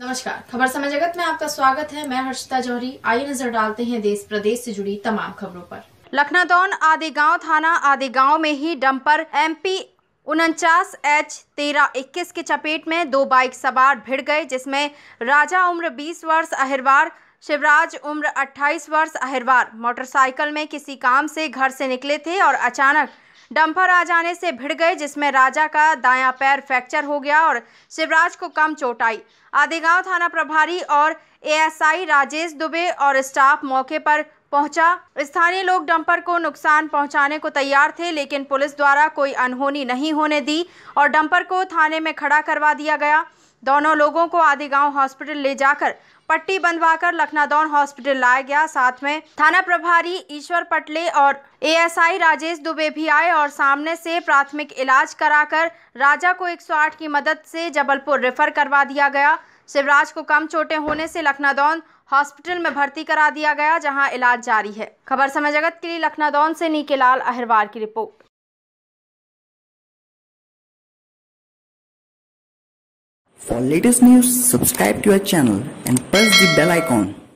नमस्कार खबर समय जगत में आपका स्वागत है मैं हर्षिता जौहरी आइए नजर डालते हैं देश प्रदेश से जुड़ी तमाम खबरों पर लखनादौन गाँव थाना गाँव में ही डंपर एमपी उनचास एच तेरह इक्कीस के चपेट में दो बाइक सवार भिड़ गए जिसमें राजा उम्र 20 वर्ष अहिरवार शिवराज उम्र 28 वर्ष अहिरवार मोटरसाइकिल में किसी काम से घर से निकले थे और अचानक डंपर आ जाने से भिड़ गए जिसमें राजा का दायां पैर फ्रैक्चर हो गया और शिवराज को कम चोट आई आदिगांव थाना प्रभारी और एएसआई राजेश दुबे और स्टाफ मौके पर पहुंचा स्थानीय लोग डंपर को नुकसान पहुंचाने को तैयार थे लेकिन पुलिस द्वारा कोई अनहोनी नहीं होने दी और डंपर को थाने में खड़ा करवा दिया गया दोनों लोगों को आदि गाँव हॉस्पिटल ले जाकर पट्टी बंधवाकर लखनादौन हॉस्पिटल लाया गया साथ में थाना प्रभारी ईश्वर पटले और एएसआई राजेश दुबे भी आए और सामने से प्राथमिक इलाज कराकर राजा को 108 की मदद से जबलपुर रेफर करवा दिया गया शिवराज को कम चोटें होने से लखनादौन हॉस्पिटल में भर्ती करा दिया गया जहां इलाज जारी है खबर समय जगत के लिए लखनादौन से नीके लाल अहिरवार की report For latest news, subscribe to our channel and press the bell icon.